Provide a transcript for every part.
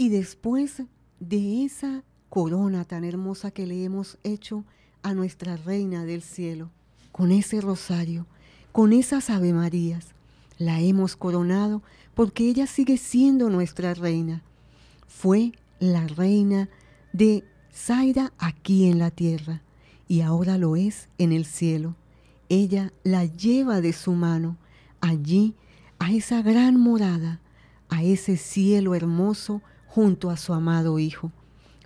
Y después de esa corona tan hermosa que le hemos hecho a nuestra Reina del Cielo, con ese rosario, con esas Ave Marías, la hemos coronado porque ella sigue siendo nuestra reina. Fue la reina de Zaira aquí en la tierra y ahora lo es en el cielo. Ella la lleva de su mano allí a esa gran morada, a ese cielo hermoso junto a su amado Hijo.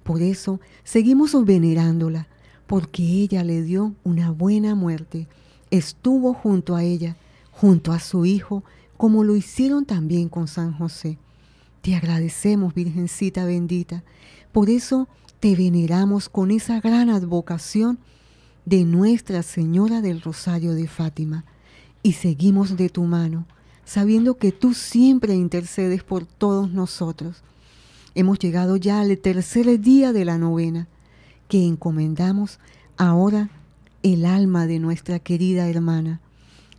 Por eso seguimos venerándola, porque ella le dio una buena muerte. Estuvo junto a ella, junto a su Hijo, como lo hicieron también con San José. Te agradecemos, Virgencita bendita. Por eso te veneramos con esa gran advocación de Nuestra Señora del Rosario de Fátima. Y seguimos de tu mano, sabiendo que tú siempre intercedes por todos nosotros Hemos llegado ya al tercer día de la novena, que encomendamos ahora el alma de nuestra querida hermana.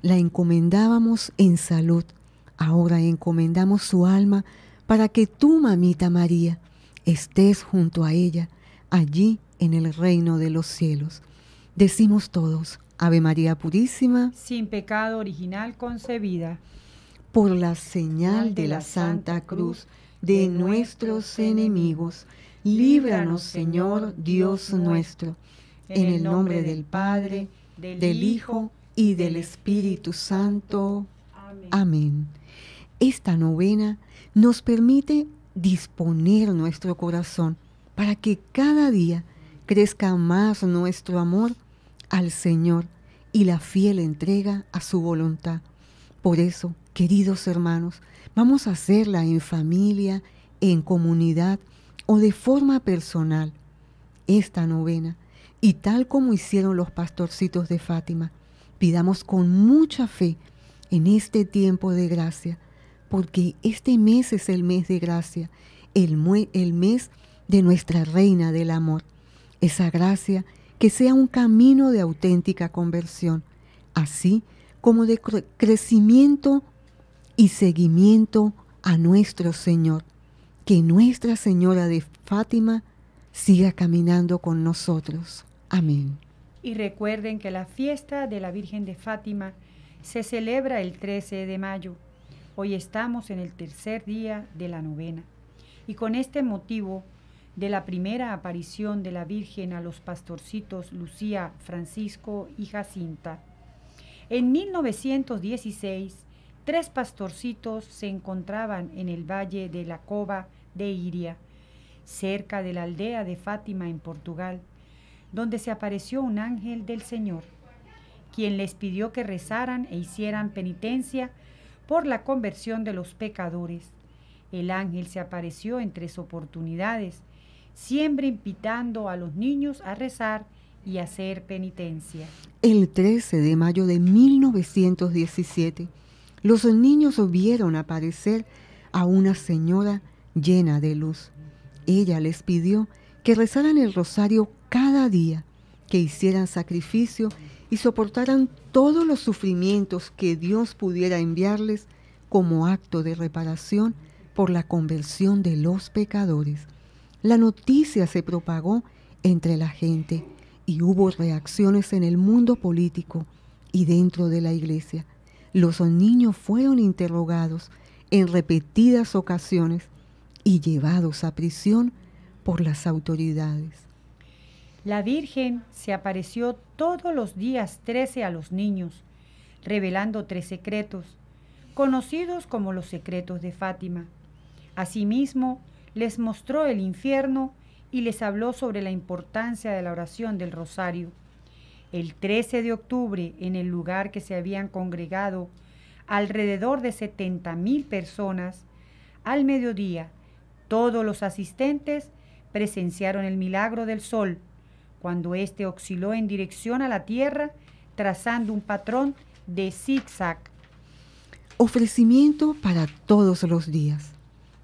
La encomendábamos en salud, ahora encomendamos su alma para que tú, mamita María, estés junto a ella, allí en el reino de los cielos. Decimos todos, Ave María Purísima, sin pecado original concebida, por la señal de la Santa Cruz, de nuestros enemigos. Líbranos, Señor Dios nuestro, en el nombre del Padre, del Hijo y del Espíritu Santo. Amén. Esta novena nos permite disponer nuestro corazón para que cada día crezca más nuestro amor al Señor y la fiel entrega a su voluntad. Por eso, Queridos hermanos, vamos a hacerla en familia, en comunidad o de forma personal, esta novena. Y tal como hicieron los pastorcitos de Fátima, pidamos con mucha fe en este tiempo de gracia, porque este mes es el mes de gracia, el, el mes de nuestra reina del amor. Esa gracia que sea un camino de auténtica conversión, así como de crecimiento y seguimiento a nuestro Señor. Que Nuestra Señora de Fátima siga caminando con nosotros. Amén. Y recuerden que la fiesta de la Virgen de Fátima se celebra el 13 de mayo. Hoy estamos en el tercer día de la novena. Y con este motivo de la primera aparición de la Virgen a los pastorcitos Lucía, Francisco y Jacinta. En 1916, tres pastorcitos se encontraban en el valle de la Cova de Iria, cerca de la aldea de Fátima en Portugal, donde se apareció un ángel del Señor, quien les pidió que rezaran e hicieran penitencia por la conversión de los pecadores. El ángel se apareció en tres oportunidades, siempre invitando a los niños a rezar y hacer penitencia. El 13 de mayo de 1917, los niños vieron aparecer a una señora llena de luz. Ella les pidió que rezaran el rosario cada día, que hicieran sacrificio y soportaran todos los sufrimientos que Dios pudiera enviarles como acto de reparación por la conversión de los pecadores. La noticia se propagó entre la gente y hubo reacciones en el mundo político y dentro de la iglesia. Los niños fueron interrogados en repetidas ocasiones y llevados a prisión por las autoridades. La Virgen se apareció todos los días trece a los niños, revelando tres secretos, conocidos como los secretos de Fátima. Asimismo, les mostró el infierno y les habló sobre la importancia de la oración del rosario el 13 de octubre en el lugar que se habían congregado alrededor de 70.000 personas, al mediodía todos los asistentes presenciaron el milagro del sol, cuando éste osciló en dirección a la tierra, trazando un patrón de zigzag. Ofrecimiento para todos los días.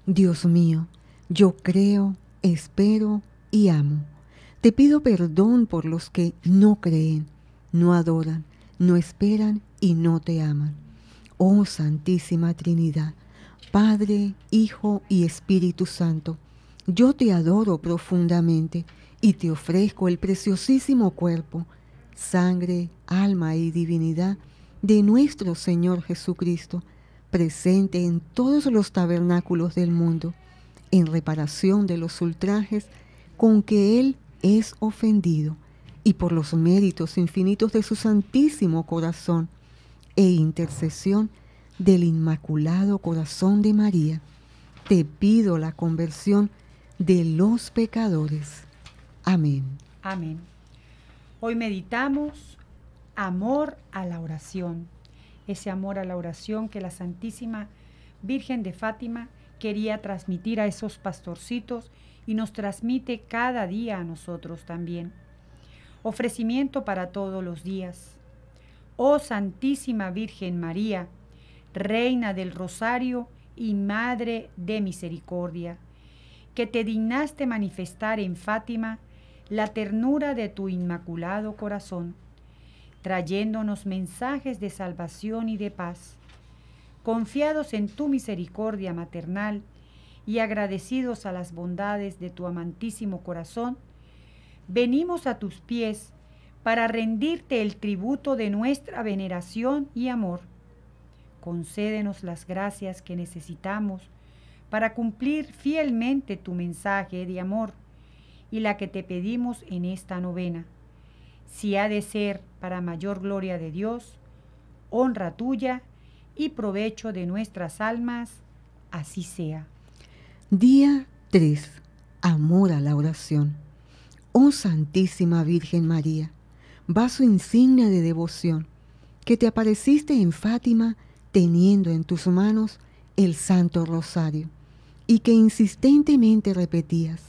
Dios mío, yo creo, espero y amo te pido perdón por los que no creen, no adoran, no esperan y no te aman. Oh Santísima Trinidad, Padre, Hijo y Espíritu Santo, yo te adoro profundamente y te ofrezco el preciosísimo cuerpo, sangre, alma y divinidad de nuestro Señor Jesucristo, presente en todos los tabernáculos del mundo, en reparación de los ultrajes con que Él es ofendido y por los méritos infinitos de su santísimo corazón e intercesión del Inmaculado Corazón de María, te pido la conversión de los pecadores. Amén. Amén. Hoy meditamos amor a la oración, ese amor a la oración que la Santísima Virgen de Fátima quería transmitir a esos pastorcitos y nos transmite cada día a nosotros también. Ofrecimiento para todos los días. Oh Santísima Virgen María, Reina del Rosario y Madre de Misericordia, que te dignaste manifestar en Fátima la ternura de tu inmaculado corazón, trayéndonos mensajes de salvación y de paz. Confiados en tu misericordia maternal, y agradecidos a las bondades de tu amantísimo corazón, venimos a tus pies para rendirte el tributo de nuestra veneración y amor. Concédenos las gracias que necesitamos para cumplir fielmente tu mensaje de amor y la que te pedimos en esta novena. Si ha de ser para mayor gloria de Dios, honra tuya y provecho de nuestras almas, así sea. Día 3. Amor a la oración. Oh Santísima Virgen María, vaso insignia de devoción, que te apareciste en Fátima teniendo en tus manos el Santo Rosario y que insistentemente repetías,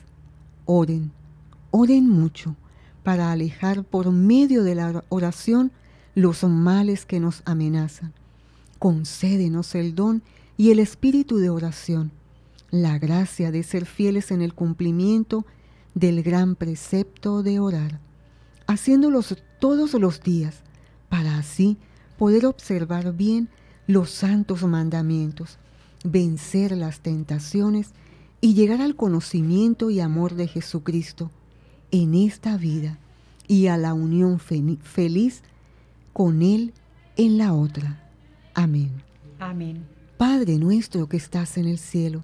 oren, oren mucho para alejar por medio de la oración los males que nos amenazan. Concédenos el don y el espíritu de oración la gracia de ser fieles en el cumplimiento del gran precepto de orar, haciéndolos todos los días, para así poder observar bien los santos mandamientos, vencer las tentaciones y llegar al conocimiento y amor de Jesucristo en esta vida y a la unión feliz con Él en la otra. Amén. Amén. Padre nuestro que estás en el cielo,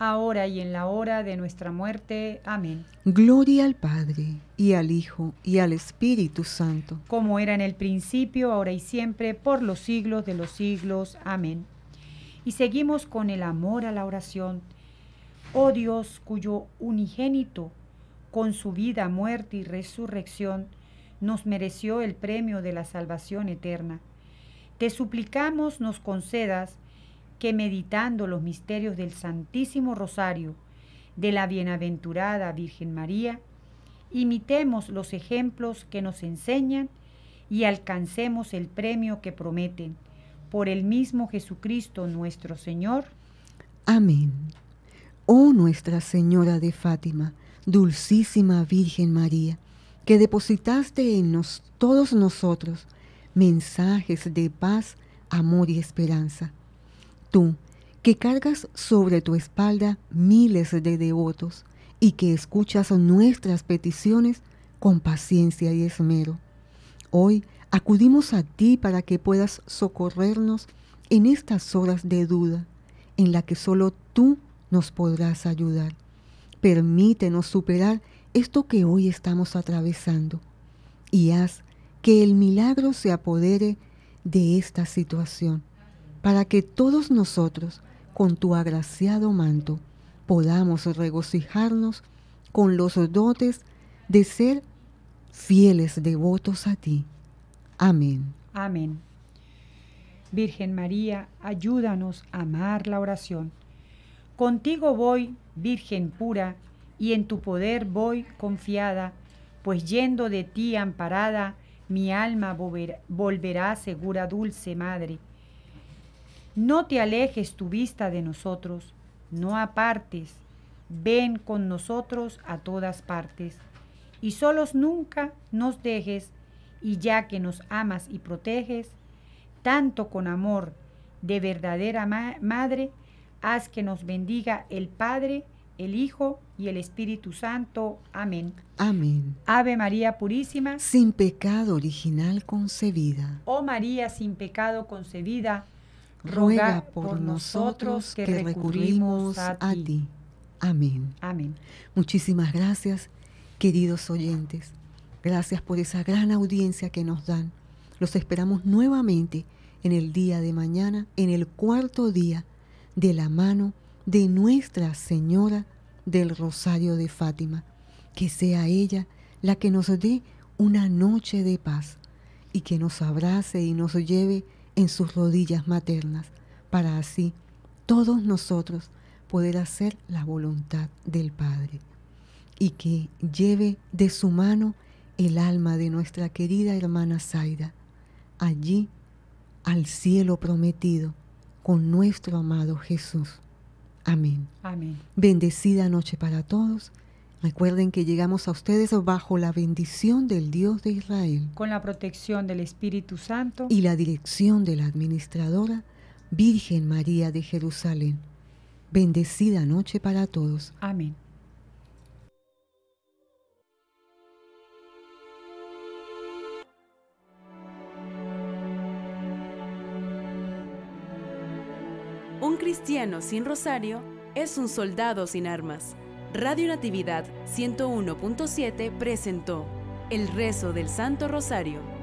ahora y en la hora de nuestra muerte. Amén. Gloria al Padre, y al Hijo, y al Espíritu Santo. Como era en el principio, ahora y siempre, por los siglos de los siglos. Amén. Y seguimos con el amor a la oración. Oh Dios, cuyo unigénito, con su vida, muerte y resurrección, nos mereció el premio de la salvación eterna. Te suplicamos nos concedas que meditando los misterios del Santísimo Rosario de la Bienaventurada Virgen María, imitemos los ejemplos que nos enseñan y alcancemos el premio que prometen por el mismo Jesucristo nuestro Señor. Amén. Oh Nuestra Señora de Fátima, dulcísima Virgen María, que depositaste en nos, todos nosotros mensajes de paz, amor y esperanza tú que cargas sobre tu espalda miles de devotos y que escuchas nuestras peticiones con paciencia y esmero. Hoy acudimos a ti para que puedas socorrernos en estas horas de duda, en la que solo tú nos podrás ayudar. Permítenos superar esto que hoy estamos atravesando y haz que el milagro se apodere de esta situación para que todos nosotros, con tu agraciado manto, podamos regocijarnos con los dotes de ser fieles devotos a ti. Amén. Amén. Virgen María, ayúdanos a amar la oración. Contigo voy, Virgen pura, y en tu poder voy confiada, pues yendo de ti amparada, mi alma volverá segura, dulce Madre. No te alejes tu vista de nosotros, no apartes, ven con nosotros a todas partes, y solos nunca nos dejes, y ya que nos amas y proteges, tanto con amor de verdadera madre, haz que nos bendiga el Padre, el Hijo y el Espíritu Santo. Amén. Amén. Ave María Purísima. Sin pecado original concebida. Oh María, sin pecado concebida ruega por nosotros que recurrimos a ti. Amén. Amén. Muchísimas gracias, queridos oyentes. Gracias por esa gran audiencia que nos dan. Los esperamos nuevamente en el día de mañana, en el cuarto día, de la mano de Nuestra Señora del Rosario de Fátima. Que sea ella la que nos dé una noche de paz y que nos abrace y nos lleve en sus rodillas maternas, para así todos nosotros poder hacer la voluntad del Padre y que lleve de su mano el alma de nuestra querida hermana Zaida allí al cielo prometido con nuestro amado Jesús. Amén. Amén. Bendecida noche para todos Recuerden que llegamos a ustedes bajo la bendición del Dios de Israel. Con la protección del Espíritu Santo. Y la dirección de la administradora Virgen María de Jerusalén. Bendecida noche para todos. Amén. Un cristiano sin rosario es un soldado sin armas. Radio Natividad 101.7 presentó El rezo del Santo Rosario.